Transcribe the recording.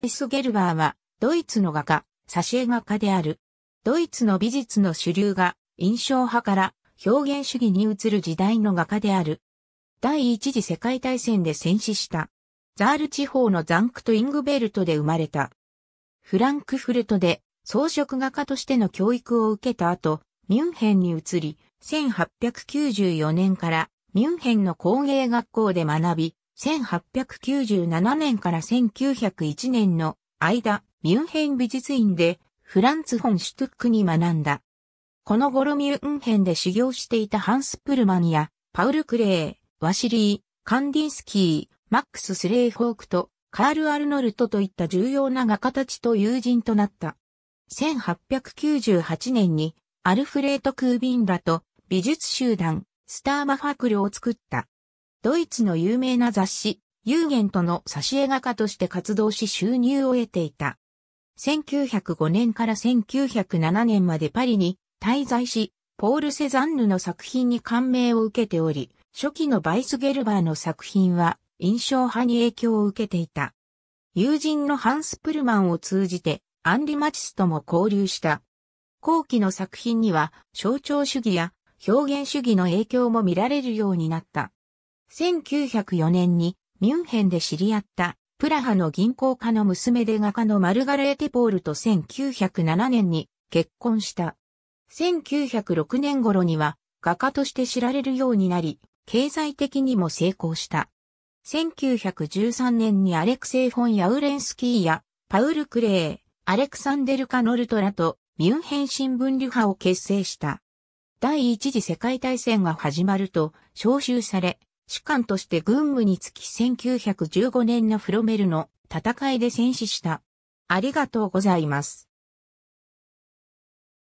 エス・ゲルバーは、ドイツの画家、挿絵画家である。ドイツの美術の主流が、印象派から表現主義に移る時代の画家である。第一次世界大戦で戦死した。ザール地方のザンクト・イングベルトで生まれた。フランクフルトで装飾画家としての教育を受けた後、ミュンヘンに移り、1894年からミュンヘンの工芸学校で学び、1897年から1901年の間、ミュンヘン美術院でフランツ・フォン・シュトックに学んだ。この頃ミュンヘンで修行していたハンス・プルマンや、パウル・クレー、ワシリー、カンディンスキー、マックス・スレイホークと、カール・アルノルトといった重要な画家たちと友人となった。1898年にアルフレート・クービンらと美術集団スターマファクルを作った。ドイツの有名な雑誌、ユーゲントの挿絵画家として活動し収入を得ていた。1905年から1907年までパリに滞在し、ポール・セザンヌの作品に感銘を受けており、初期のバイスゲルバーの作品は印象派に影響を受けていた。友人のハンス・プルマンを通じてアンリ・マチスとも交流した。後期の作品には象徴主義や表現主義の影響も見られるようになった。1904年にミュンヘンで知り合ったプラハの銀行家の娘で画家のマルガレーテ・ポールと1907年に結婚した。1906年頃には画家として知られるようになり、経済的にも成功した。1913年にアレクセイ・フォン・ヤウレンスキーやパウル・クレー、アレクサンデル・カノルトラとミュンヘン新聞流派を結成した。第一次世界大戦が始まると招集され、士官として軍務につき1915年のフロメルの戦いで戦死した。ありがとうございます。